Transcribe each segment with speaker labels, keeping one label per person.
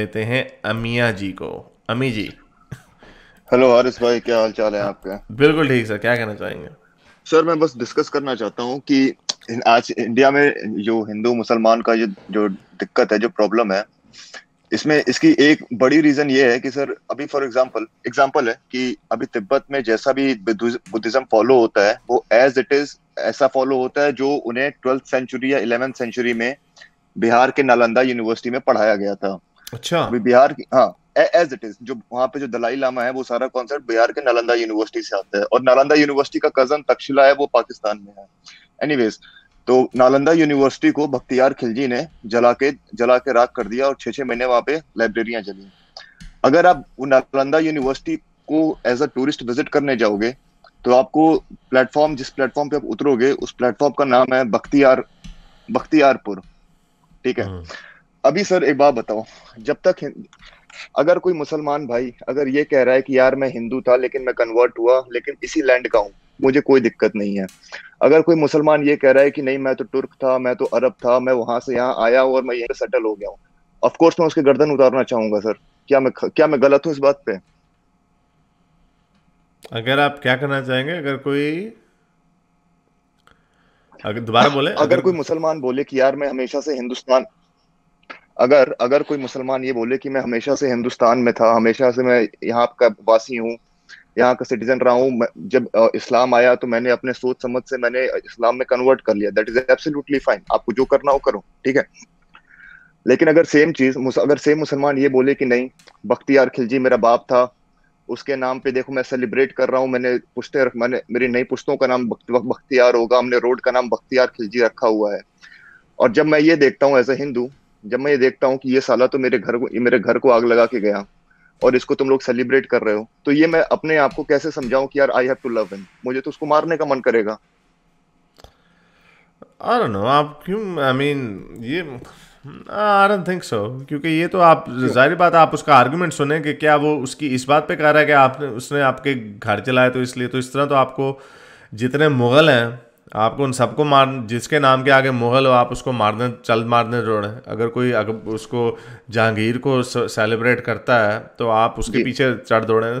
Speaker 1: लेते हैं अमिया जी को अमी जी
Speaker 2: हेलो हारिस भाई क्या हाल चाल है
Speaker 1: आपका बिल्कुल ठीक सर क्या कहना चाहेंगे
Speaker 2: सर मैं बस डिस्कस करना चाहता हूँ कि आज इंडिया में जो हिंदू मुसलमान का जो जो दिक्कत है जो प्रॉब्लम है इसमें इसकी एक बड़ी रीजन ये है कि सर अभी फॉर एग्जांपल एग्जांपल है कि अभी तिब्बत में जैसा भी बुद्धिज्म फॉलो होता है वो एज इट इज ऐसा फॉलो होता है जो उन्हें ट्वेल्थ सेंचुरी या इलेवेंथ सेंचुरी में बिहार के नालंदा यूनिवर्सिटी में पढ़ाया गया था अच्छा अभी बिहार की हाँ एज इट इज जो वहाँ पे जो दलाई लामा है वो सारा कॉन्सर्ट बिहार के नालंदा यूनिवर्सिटी से आता है और नालंदा यूनिवर्सिटी का कजन तक्षशिला है वो पाकिस्तान में है एनीवेज तो नालंदा यूनिवर्सिटी को बख्तियार खिलजी ने जला के जला के राख कर दिया और छह छह महीने वहां पे लाइब्रेरियां जली अगर आप वो नालंदा यूनिवर्सिटी को एज अ टूरिस्ट विजिट करने जाओगे तो आपको प्लेटफॉर्म जिस प्लेटफॉर्म पे आप उतरोगे उस प्लेटफॉर्म का नाम है बख्तियार बख्तियारपुर ठीक है हम्म। अभी सर एक बात बताओ जब तक अगर कोई मुसलमान भाई अगर ये कह रहा है कि यार मैं हिंदू था लेकिन मैं कन्वर्ट हुआ लेकिन इसी लैंड का हूँ मुझे कोई दिक्कत नहीं है अगर कोई मुसलमान ये कह रहा है कि नहीं मैं तो तुर्क था मैं तो अरब था मैं वहां से यहाँ आया हूँ और मैं यहीं सेटल हो गया हूँ ऑफकोर्स मैं उसके गर्दन उतारना चाहूंगा सर क्या मैं क्या मैं गलत हूँ इस बात पे
Speaker 1: अगर आप क्या करना चाहेंगे अगर कोई अगर दोबारा बोले अगर, अगर कोई
Speaker 2: मुसलमान बोले कि यार मैं हमेशा से हिंदुस्तान अगर अगर कोई मुसलमान ये बोले कि मैं हमेशा से हिंदुस्तान में था हमेशा से मैं यहाँ का वासी हूँ यहाँ का सिटीजन रहा हूँ जब इस्लाम आया तो मैंने अपने सोच समझ से मैंने इस्लाम में कन्वर्ट कर लिया दैट इज एब्सोल्युटली फाइन आपको जो करना हो करो ठीक है लेकिन अगर सेम चीज अगर सेम मुसलमान ये बोले कि नहीं बख्तियार खिलजी मेरा बाप था उसके नाम पे देखो मैं सेलिब्रेट कर रहा हूँ मैंने पुश्ते रख मैंने मेरी नई पुश्तों का नाम बख्तियार होगा हमने रोड का नाम बख्तियार खिलजी रखा हुआ है और जब मैं ये देखता हूँ एज ए हिंदू जब मैं ये देखता हूँ कि ये साला तो मेरे घर को मेरे घर को आग लगा के गया और इसको तुम लोग सेलिब्रेट कर रहे हो तो ये मैं अपने आप को कैसे समझाऊं कि यार I have to love him मुझे तो उसको मारने का मन करेगा
Speaker 1: आई डोंट नो आप क्यों आई I मीन mean, ये आई डोंट थिंक सो क्योंकि ये तो आप जाहिर बात आप उसका आर्गुमेंट सुने कि क्या वो उसकी इस बात पे कह रहा है कि आपने उसने आपके घर चलाया तो इसलिए तो इस तरह तो आपको जितने मुगल हैं आपको उन सबको मार जिसके नाम के आगे मुगल हो आप उसको मारने चल मारने जोड़े अगर कोई अगर उसको जहांगीर को सेलिब्रेट करता है तो आप उसके पीछे चढ़ दौड़े तो,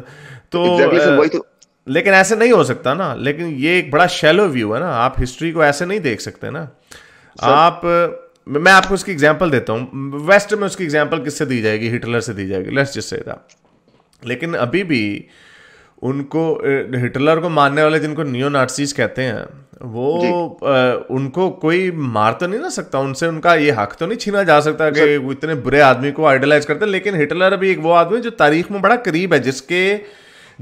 Speaker 1: तो। लेकिन ऐसे नहीं हो सकता ना लेकिन ये एक बड़ा शैलो व्यू है ना आप हिस्ट्री को ऐसे नहीं देख सकते ना आप मैं आपको उसकी एग्जाम्पल देता हूँ वेस्ट में उसकी एग्जाम्पल किससे दी जाएगी हिटलर से दी जाएगी लेट्स जिससे लेकिन अभी भी उनको हिटलर को मानने वाले जिनको नियो नार्सिस कहते हैं वो आ, उनको कोई मार तो नहीं ना सकता उनसे उनका ये हक तो नहीं छीना जा सकता कि इतने बुरे आदमी को आइडलाइज करते हैं लेकिन हिटलर अभी एक वो आदमी जो तारीख में बड़ा करीब है जिसके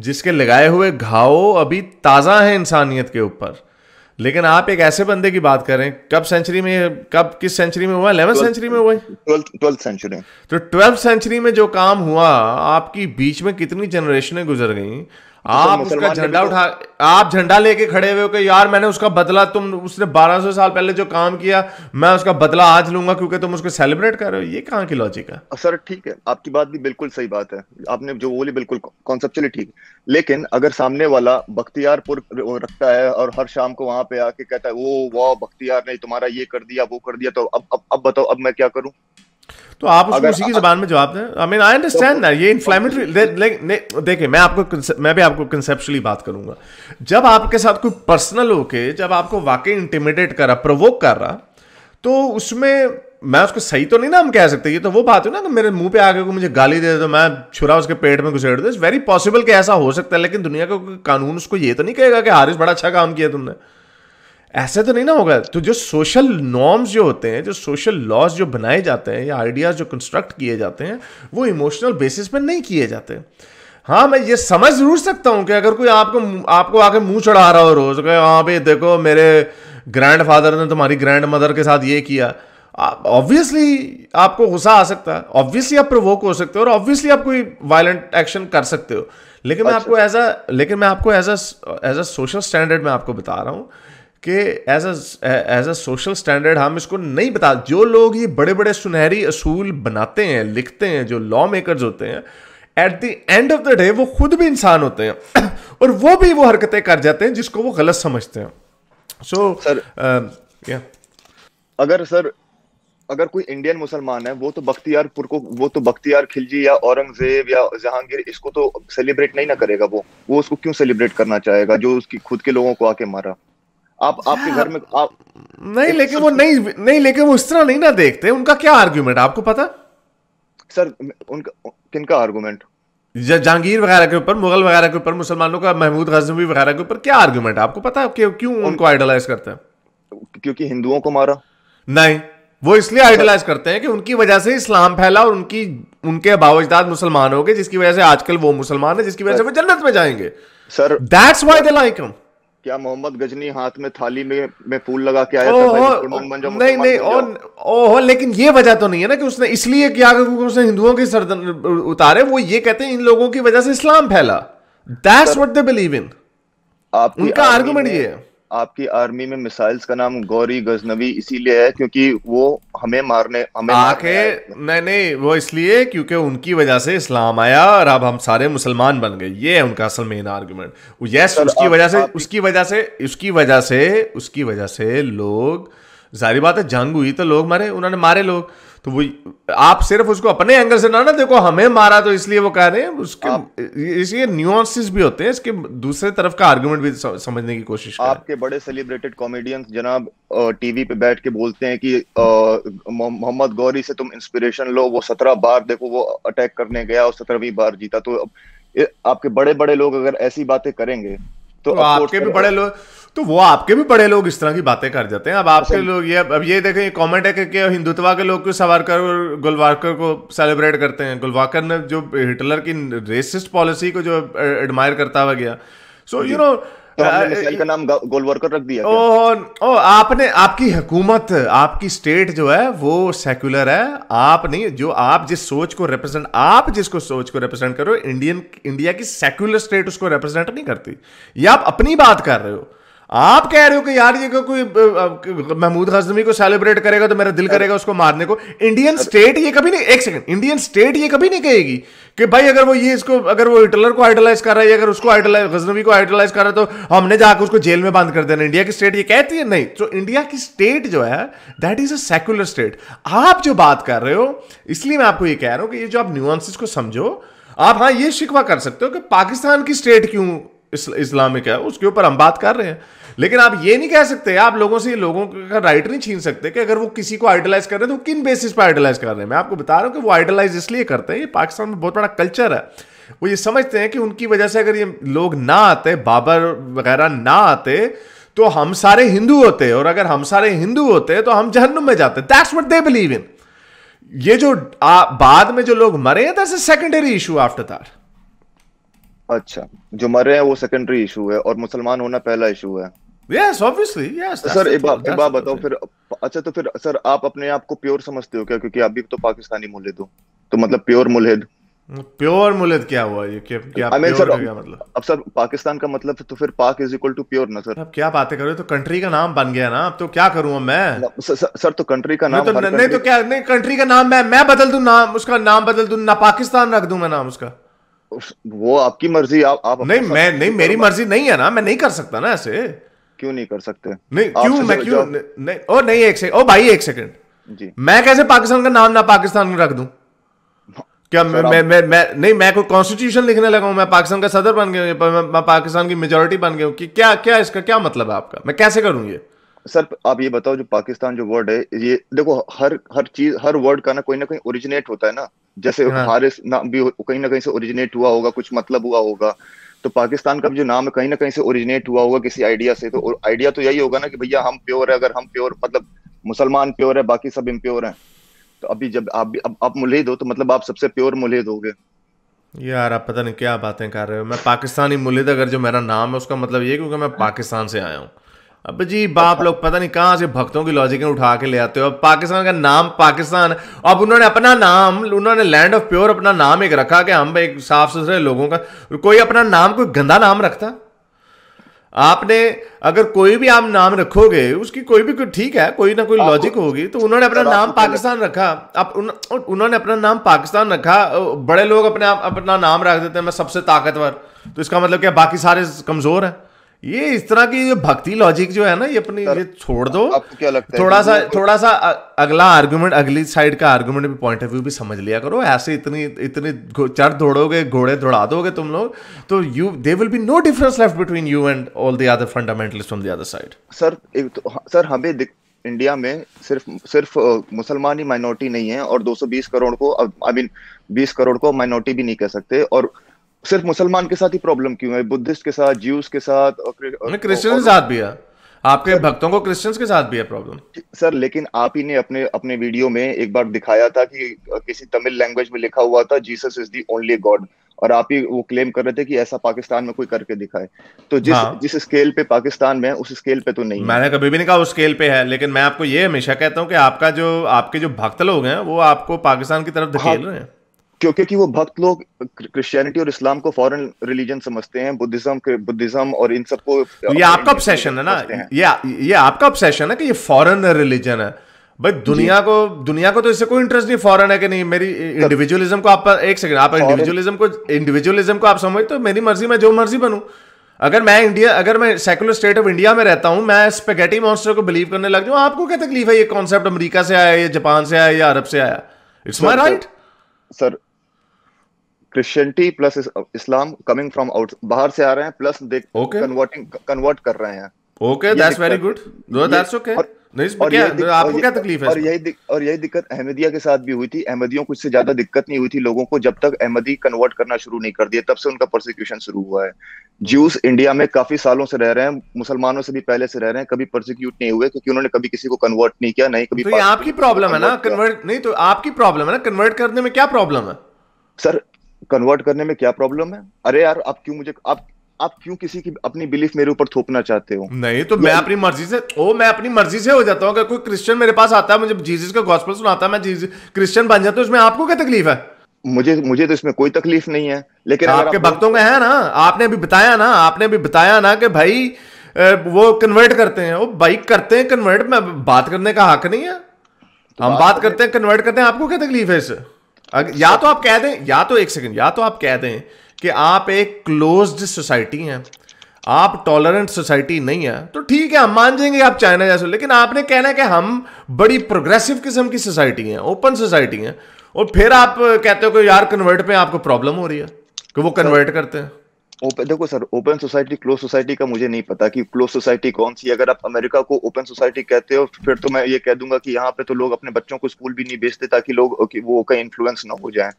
Speaker 1: जिसके लगाए हुए घाव अभी ताज़ा है इंसानियत के ऊपर लेकिन आप एक ऐसे बंदे की बात करें कब सेंचुरी में कब किस सेंचुरी में हुआ इलेवन सेंचुरी
Speaker 2: में हुआ ट्वेल्थ सेंचुरी
Speaker 1: तो ट्वेल्थ सेंचुरी में जो काम हुआ आपकी बीच में कितनी जनरेशनें गुजर गई तो आप तो उसका झंडा उठा आप झंडा लेके खड़े हुए हो कि यार मैंने उसका बदला तुम उसने 1200 साल पहले जो काम किया मैं उसका बदला आज लूंगा क्योंकि तुम उसको सेलिब्रेट कर रहे हो ये कहाँ की लॉजिक है सर ठीक है
Speaker 2: आपकी बात भी बिल्कुल सही बात है आपने जो बोली बिल्कुल कॉन्सेप्चुअली ठीक लेकिन अगर सामने वाला बख्तियारपुर रखता है और हर शाम को वहां पे आके कहता है वो वाह बख्तियार ने तुम्हारा ये कर दिया वो कर दिया तो अब अब अब बताओ अब मैं क्या करूँ
Speaker 1: तो आप उसको उसी की जबान में जवाब दें I mean I understand that ये इन्फ्लेमेटरी तो- देखिए मैं आपको मैं भी आपको कंसेप्चुअली बात करूंगा जब आपके साथ कोई पर्सनल होके जब आपको वाकई इंटिमिडेट कर रहा प्रोवोक कर रहा तो उसमें मैं उसको सही तो नहीं ना हम कह सकते ये तो वो बात है ना कि मेरे मुंह पे आगे को मुझे गाली दे दे तो मैं छुरा उसके पेट में घुसेड़ दो इट्स वेरी पॉसिबल कि ऐसा हो सकता है लेकिन दुनिया का कानून उसको ये तो नहीं कहेगा कि हारिस बड़ा अच्छा काम किया तुमने ऐसे तो नहीं ना होगा तो जो सोशल नॉर्म्स जो होते हैं जो सोशल लॉज जो बनाए जाते हैं या आइडियाज़ जो कंस्ट्रक्ट किए जाते हैं वो इमोशनल बेसिस पर नहीं किए जाते हाँ मैं ये समझ जरूर सकता हूँ कि अगर कोई आपको आपको आके मुंह चढ़ा रहा हो रोज़ कहे हाँ भाई देखो मेरे ग्रैंड फादर ने तुम्हारी ग्रैंड मदर के साथ ये किया ऑब्वियसली आपको गुस्सा आ सकता है ऑब्वियसली आप प्रोवोक हो सकते हो और ऑब्वियसली आप कोई वायलेंट एक्शन कर सकते हो लेकिन अच्छा। मैं आपको एज अ लेकिन मैं आपको as a as a social standard मैं आपको बता रहा हूँ कि as as a social standard हम इसको नहीं बता जो लोग ये बड़े बड़े सुनहरी असूल बनाते हैं लिखते हैं जो लॉ मेकर्स होते हैं at the end of the day वो खुद भी इंसान होते हैं और वो भी वो हरकतें कर जाते हैं जिसको वो गलत समझते हैं so so, sir uh, um, yeah.
Speaker 2: अगर सर अगर कोई इंडियन मुसलमान है वो तो बख्तियारपुर को वो तो बख्तियार खिलजी या औरंगजेब या जहांगीर इसको तो सेलिब्रेट नहीं ना करेगा वो वो उसको क्यों सेलिब्रेट करना चाहेगा जो उसकी खुद के लोगों को आके मारा आप आपके घर में आप नहीं लेकिन वो
Speaker 1: नहीं नहीं लेकिन वो इस तरह नहीं ना देखते उनका क्या आर्ग्यूमेंट आपको पता सर उनका का आर्गूमेंट जहांगीर वगैरह के ऊपर मुगल वगैरह के ऊपर मुसलमानों का महमूद गजनवी वगैरह के ऊपर क्या आर्ग्यूमेंट आपको पता है क्यों क्यों उनको आइडलाइज करते हैं क्योंकि हिंदुओं को मारा नहीं वो इसलिए आइडलाइज करते हैं कि उनकी वजह से इस्लाम फैला और उनकी उनके बावजदाद मुसलमान हो गए जिसकी वजह से आजकल वो मुसलमान है जिसकी वजह से वो जन्नत में जाएंगे sir that's why they like हम
Speaker 2: क्या मोहम्मद गजनी हाथ में थाली में में फूल लगा के आया था ओ, ओ,
Speaker 1: नहीं नहीं और ओहो लेकिन ये वजह तो नहीं है ना कि उसने इसलिए क्या उसने हिंदुओं के सरदन उतारे वो ये कहते हैं इन लोगों की वजह से इस्लाम फैला that's what they believe in
Speaker 2: उनका आर्गुमेंट ये है आपकी आर्मी में मिसाइल्स का नाम गौरी गजनवी इसीलिए है क्योंकि वो हमें मारने हमें आके
Speaker 1: नहीं नहीं वो इसलिए क्योंकि उनकी वजह से इस्लाम आया और अब हम सारे मुसलमान बन गए ये है उनका असल मेन आर्गुमेंट यस उसकी वजह से उसकी वजह से उसकी वजह से उसकी वजह से लोग जारी बात है जंग हुई तो लोग मारे उन्होंने मारे लोग तो वो आप सिर्फ उसको अपने एंगल से ना ना देखो हमें मारा तो इसलिए वो कह रहे हैं उसके इसलिए न्यूअंसेस भी होते हैं इसके दूसरे तरफ का आर्गुमेंट भी समझने की कोशिश
Speaker 2: आपके बड़े सेलिब्रेटेड कॉमेडियन जनाब टीवी पे बैठ के बोलते हैं कि मोहम्मद गौरी से तुम इंस्पिरेशन लो वो सत्रह बार देखो वो अटैक करने गया और सत्रहवीं बार जीता तो आपके बड़े बड़े लोग अगर ऐसी बातें करेंगे
Speaker 1: तो, तो आपके भी बड़े लोग तो वो आपके भी बड़े लोग इस तरह की बातें कर जाते हैं अब आपके लोग ये अब ये देखें ये कमेंट है कि हिंदुत्वा के लोग क्यों सवारकर और गुलवारकर को सेलिब्रेट करते हैं गुलवाकर ने जो हिटलर की रेसिस्ट पॉलिसी को जो एडमायर करता हुआ गया सो यू नो का
Speaker 2: नाम गोलवर्कर रख दिया ओ,
Speaker 1: ओ आपने आपकी हुकूमत आपकी स्टेट जो है वो सेक्युलर है आप नहीं जो आप जिस सोच को रिप्रेजेंट आप जिसको सोच को रिप्रेजेंट करो इंडियन इंडिया की सेक्युलर स्टेट उसको रिप्रेजेंट नहीं करती ये आप अपनी बात कर रहे हो आप कह रहे हो कि यार ये को कोई महमूद हजमी को सेलिब्रेट करेगा तो मेरा दिल करेगा उसको मारने को इंडियन स्टेट ये कभी नहीं एक सेकंड इंडियन स्टेट ये कभी नहीं कहेगी कि भाई अगर वो ये इसको अगर वो हिटलर को आइडलाइज कर रहा है अगर उसको आइडलाइज गजनवी को आइडलाइज कर रहा है तो हमने जाकर उसको जेल में बंद कर देना इंडिया की स्टेट ये कहती है नहीं तो इंडिया की स्टेट जो है that is a secular state आप जो बात कर रहे हो इसलिए मैं आपको ये कह रहा हूं कि ये जो आप न्यूआंसिस को समझो आप हाँ ये शिकवा कर सकते हो कि पाकिस्तान की स्टेट क्यों इस्लामिक है उसके ऊपर हम बात कर रहे हैं लेकिन आप ये नहीं कह सकते आप लोगों से लोगों का राइट नहीं छीन सकते कि अगर वो किसी को आइडलाइज कर रहे हैं तो किन बेसिस पर आइडलाइज कर रहे हैं मैं आपको बता रहा हूं कि वो आइडलाइज इसलिए करते हैं ये पाकिस्तान में बहुत बड़ा कल्चर है वो ये समझते हैं कि उनकी वजह से अगर ये लोग ना आते बाबर वगैरह ना आते तो हम सारे हिंदू होते और अगर हम सारे हिंदू होते तो हम जहनुम में जाते that's what they believe in ये जो आ, बाद में जो लोग मरे हैं that's a secondary issue after that अच्छा जो मर रहे हैं वो सेकेंडरी
Speaker 2: इशू है और मुसलमान होना पहला इशू है
Speaker 1: यस ऑब्वियसली यस सर एक बात
Speaker 2: बताओ फिर अच्छा तो फिर सर आप अपने आप को प्योर समझते हो क्या क्योंकि आप भी तो पाकिस्तानी मुल्हिद हो तो।, तो मतलब प्योर मुल्हिद
Speaker 1: प्योर मुल्हिद क्या हुआ ये
Speaker 2: क्या क्या I mean, सर, क्या
Speaker 1: मतलब अब सर पाकिस्तान का
Speaker 2: मतलब तो फिर पाक इज इक्वल टू प्योर ना सर
Speaker 1: अब क्या बातें कर रहे हो तो कंट्री का नाम बन गया ना अब तो क्या करूं मैं
Speaker 2: सर तो कंट्री का नाम तो नहीं तो
Speaker 1: क्या नहीं कंट्री का नाम मैं मैं बदल दूं नाम उसका नाम बदल दूं ना पाकिस्तान रख दूं मैं नाम उसका वो आपकी मर्जी आप आप नहीं मैं नहीं मेरी मर्जी नहीं है ना मैं नहीं कर सकता ना ऐसे क्यों नहीं कर सकते नहीं क्यों मैं क्यों नहीं ओ नहीं एक सेकंड ओ भाई एक सेकंड जी मैं कैसे पाकिस्तान का नाम ना पाकिस्तान में रख दूं क्या मैं मैं, मैं मैं नहीं मैं कोई कॉन्स्टिट्यूशन लिखने लगा हूं मैं पाकिस्तान का सदर बन गया मैं, मैं पाकिस्तान की मेजोरिटी बन गया हूं कि क्या क्या इसका क्या मतलब है आपका मैं कैसे करूं ये
Speaker 2: सर आप ये बताओ जो पाकिस्तान जो वर्ड है ये देखो हर हर चीज हर वर्ड का ना कोई ना कहीं ओरिजिनेट होता है ना जैसे हाँ। हारिस नाम भी कहीं ना कहीं से ओरिजिनेट हुआ होगा कुछ मतलब हुआ होगा तो पाकिस्तान का जो नाम है कहीं ना कहीं से ओरिजिनेट हुआ होगा किसी आइडिया से तो आइडिया तो यही होगा ना कि भैया हम प्योर है अगर हम प्योर मतलब मुसलमान प्योर है बाकी सब इम्प्योर हैं तो अभी जब आप अब आप मुलहिद हो तो मतलब आप सबसे प्योर मुलहिद होगे
Speaker 1: यार आप पता नहीं क्या बातें कर रहे हो मैं पाकिस्तानी मुलहिद अगर जो मेरा नाम है उसका मतलब ये क्योंकि मैं पाकिस्तान से आया हूँ अब जी बाप लोग पता नहीं कहाँ से भक्तों की में उठा के ले आते हो अब पाकिस्तान का नाम पाकिस्तान अब उन्होंने अपना नाम उन्होंने लैंड ऑफ प्योर अपना नाम एक रखा कि हम एक साफ सुथरे लोगों का कोई अपना नाम कोई गंदा नाम रखता आपने अगर कोई भी आप नाम रखोगे उसकी कोई भी कोई ठीक है कोई ना कोई लॉजिक होगी तो उन्होंने अपना नाम पाकिस्तान रखा आप उन्होंने अपना नाम पाकिस्तान रखा बड़े लोग अपने आप अपना नाम रख देते हैं मैं सबसे ताकतवर तो इसका मतलब क्या बाकी सारे कमजोर हैं ये इस तरह की भक्ति लॉजिक जो है ना ये अपनी ये छोड़ दो आप क्या लगता थोड़ा है थोड़ा सा थोड़ा सा अगला आर्गुमेंट अगली साइड का आर्गुमेंट भी पॉइंट ऑफ व्यू भी समझ लिया करो ऐसे इतनी इतनी चढ़ दौड़ोगे घोड़े दौड़ा दोगे तुम लोग तो you they will be no difference left between you and all the other fundamentalist on the other side
Speaker 2: sir एक तो, हाँ, सर हमें इंडिया में सिर्फ सिर्फ मुसलमान ही माइनॉरिटी नहीं है और 220 करोड़ को आई मीन 20 करोड़ को माइनॉरिटी भी नहीं कह सकते और सिर्फ मुसलमान के साथ ही प्रॉब्लम क्यों है बुद्धिस्ट के साथ जीव के साथ और क्रिश्चियन के साथ भी है
Speaker 1: आपके सर, भक्तों को क्रिश्चियंस के साथ भी है प्रॉब्लम सर
Speaker 2: लेकिन आप ही ने अपने अपने वीडियो में एक बार दिखाया था कि किसी तमिल लैंग्वेज में लिखा हुआ था Jesus is the only god और आप ही वो क्लेम कर रहे थे कि ऐसा पाकिस्तान में कोई करके दिखाए तो जिस हाँ। जिस स्केल पे पाकिस्तान में उस स्केल पे तो नहीं मैंने
Speaker 1: कभी भी नहीं कहा उस स्केल पे है लेकिन मैं आपको ये हमेशा कहता हूँ कि आपका जो आपके जो भक्त लोग हैं वो आपको पाकिस्तान की तरफ धकेल हाँ, रहे हैं क्योंकि
Speaker 2: वो भक्त लोग क्रिश्चियनिटी और इस्लाम को फॉरेन रिलीजन समझते हैं बुद्धिज्म बुद्धिज्म और
Speaker 1: इन सबको तो ये आपका ऑब्सेशन है ना ये ये आपका ऑब्सेशन है कि ये फॉरेन रिलीजन है भाई दुनिया को दुनिया को तो इससे कोई इंटरेस्ट नहीं फॉरेन है कि नहीं मेरी इंडिविजुअलिज्म को आप एक सेकंड आप इंडिविजुअलिज्म को इंडिविजुअलिज्म को आप समझ तो मेरी मर्जी मैं जो मर्जी बनू अगर मैं इंडिया अगर मैं सेकुलर स्टेट ऑफ इंडिया में रहता हूं मैं स्पेगेटी मॉन्स्टर को बिलीव करने लग जाऊं आपको क्या तकलीफ है ये कॉन्सेप्ट अमेरिका से आया या जापान से आया या अरब से आया it's my right sir
Speaker 2: Christianity plus Islam coming from out बाहर से आ रहे हैं प्लस दे कन्वर्टिंग कन्वर्ट कर रहे हैं okay that's very good that's okay नहीं और क्या आपको और क्या तकलीफ है और यही और यही दिक्कत अहमदिया के साथ भी हुई थी अहमदियों को इससे ज्यादा दिक्कत नहीं हुई थी लोगों को जब तक अहमदी कन्वर्ट करना शुरू नहीं कर दिया तब से उनका प्रोसिक्यूशन शुरू हुआ है ज्यूस इंडिया में काफी सालों से रह रहे हैं मुसलमानों से भी पहले से रह रहे हैं कभी प्रोसिक्यूट नहीं हुए क्योंकि उन्होंने कभी किसी को कन्वर्ट नहीं किया नहीं कभी तो आपकी प्रॉब्लम है ना
Speaker 1: कन्वर्ट नहीं तो आपकी प्रॉब्लम है ना कन्वर्ट करने में क्या प्रॉब्लम है
Speaker 2: सर कन्वर्ट करने में क्या प्रॉब्लम है अरे यार आप क्यों मुझे आप आप क्यों किसी की अपनी बिलीफ मेरे ऊपर थोपना चाहते हो
Speaker 1: नहीं तो मैं अपनी मर्जी से ओ मैं अपनी मर्जी से हो जाता हूँ अगर कोई क्रिश्चियन मेरे पास आता है मुझे जीसस का गॉस्पल सुनाता है मैं क्रिश्चियन बन जाता हूँ उसमें आपको क्या तकलीफ है मुझे
Speaker 2: मुझे तो इसमें कोई तकलीफ नहीं है
Speaker 1: लेकिन आपके भक्तों का है ना आपने अभी बताया ना आपने अभी बताया ना कि भाई वो कन्वर्ट करते हैं वो भाई करते हैं कन्वर्ट में बात करने का हक नहीं है तो हम बात करते हैं कन्वर्ट करते हैं आपको क्या तकलीफ है इससे या तो आप कह दें या तो एक सेकंड या तो आप कह दें कि आप एक क्लोज्ड सोसाइटी हैं आप टॉलरेंट सोसाइटी नहीं है तो ठीक है हम मान जाएंगे आप चाइना जैसे लेकिन आपने कहना है कि हम बड़ी प्रोग्रेसिव किस्म की सोसाइटी हैं ओपन सोसाइटी हैं और फिर आप कहते हो कि यार कन्वर्ट पे आपको प्रॉब्लम हो रही है कि वो कन्वर्ट करते हैं
Speaker 2: ओपन देखो sir open society close society का मुझे नहीं पता कि क्लोज सोसाइटी कौन सी अगर आप अमेरिका को ओपन सोसाइटी कहते हो फिर तो मैं ये कह दूंगा कि यहाँ पे तो लोग अपने बच्चों को स्कूल भी नहीं भेजते ताकि लोग कि वो का इन्फ्लुएंस ना हो जाए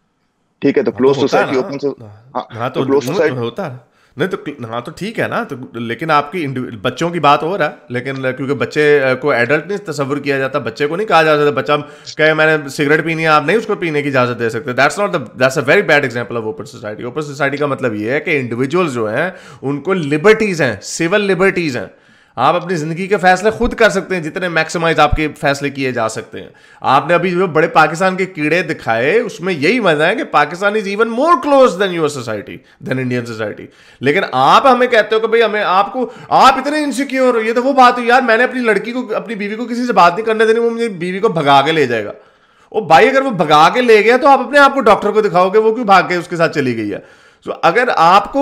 Speaker 1: ठीक है तो हाँ, क्लोज तो सोसाइटी ओपन हाँ, हाँ तो, तो क्लोज सोसाइटी होता है नहीं तो हाँ तो ठीक है ना तो लेकिन आपकी बच्चों की बात हो रहा है लेकिन क्योंकि बच्चे को एडल्ट नहीं तस्वर किया जाता बच्चे को नहीं कहा जा सकता बच्चा कहे मैंने सिगरेट पीनी है आप नहीं उसको पीने की इजाजत दे सकते that's not that's a very bad example of open society open society का मतलब ये है कि इंडिविजुअल जो हैं उनको लिबर्टीज़ हैं सिविल लिबर्टीज़ हैं आप अपनी ज़िंदगी के फैसले खुद कर सकते हैं जितने मैक्सिमाइज आपके फैसले किए जा सकते हैं आपने अभी जो बड़े पाकिस्तान के कीड़े दिखाए उसमें यही वजह है कि Pakistan is even more close than your society than Indian society लेकिन आप हमें कहते हो कि भाई हमें आपको आप इतने इनसिक्योर हो ये तो वो बात हुई यार मैंने अपनी लड़की को अपनी बीवी को किसी से बात नहीं करने देनी वो मेरी बीवी को भगा के ले जाएगा और भाई अगर वो भगा के ले गया तो आप अपने आप को डॉक्टर को दिखाओगे वो क्यों भाग के उसके साथ चली गई है सो so, अगर आपको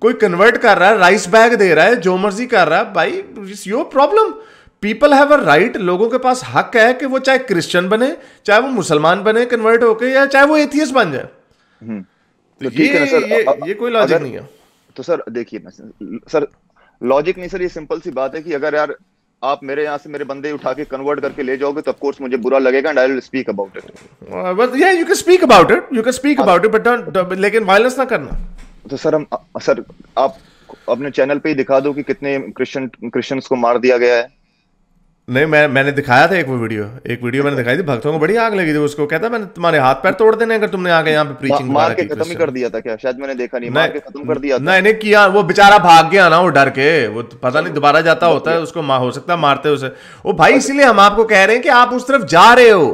Speaker 1: कोई कन्वर्ट कर रहा है राइस बैग दे रहा है जो मर्जी कर रहा है भाई it's your problem people have a right लोगों के पास हक है कि वो चाहे क्रिश्चियन बने चाहे वो मुसलमान बने कन्वर्ट होके या चाहे वो एथियस बन जाए
Speaker 2: हम्म। तो,
Speaker 1: तो ये, है ये,
Speaker 2: ये कोई लॉजिक नहीं है तो सर देखिए सर लॉजिक नहीं सर ये सिंपल सी बात है कि अगर यार आप मेरे यहाँ से मेरे बंदे उठा के कन्वर्ट करके ले जाओगे तो ऑफ मुझे बुरा लगेगा and I will speak about it
Speaker 1: but या you can speak about it you can speak about
Speaker 2: it but लेकिन वायलेंस ना करना तो सर हम सर आप अपने चैनल पे ही दिखा दो कि कितने क्रिश्चियन क्रिश्चियंस को मार दिया गया है
Speaker 1: नहीं मैं मैंने दिखाया था एक वो वीडियो एक वीडियो मैंने दिखाई थी भक्तों को बड़ी आग लगी थी उसको कहता मैंने तुम्हारे हाथ पैर तोड़ देने अगर तुमने आगे यहाँ पे प्रीचिंग मार के खत्म ही कर दिया था क्या शायद मैंने देखा नहीं मार के खत्म कर दिया था नहीं नहीं किया वो बेचारा भाग गया ना वो डर के वो तो पता नहीं दोबारा जाता होता है उसको हो सकता मारते उसे वो भाई इसीलिए हम आपको कह रहे हैं कि आप उस तरफ जा रहे हो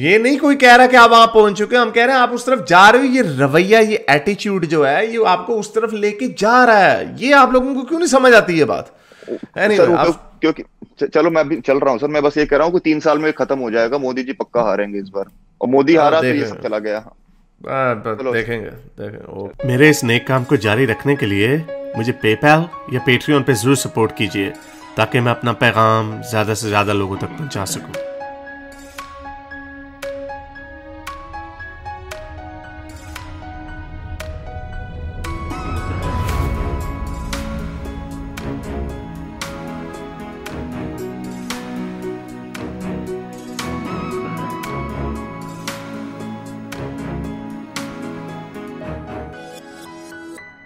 Speaker 1: ये नहीं कोई कह रहा कि आप वहां पहुंच चुके हैं हम कह रहे हैं आप उस तरफ जा रहे हो ये रवैया ये एटीट्यूड जो है ये आपको उस तरफ लेके जा रहा है ये आप लोगों को क्यों नहीं समझ आती ये बात anyway, आप...
Speaker 2: क्योंकि चलो मैं अभी चल रहा हूँ सर मैं बस ये कह रहा हूँ कि तीन साल में खत्म हो जाएगा मोदी जी पक्का हारेंगे इस बार और मोदी हारा तो ये सब चला गया
Speaker 1: देखेंगे, देखेंगे मेरे इस नेक काम को जारी रखने के लिए मुझे पेपैल या पेट्रियन पे जरूर सपोर्ट कीजिए ताकि मैं अपना पैगाम ज्यादा से ज्यादा लोगों तक पहुंचा सकूं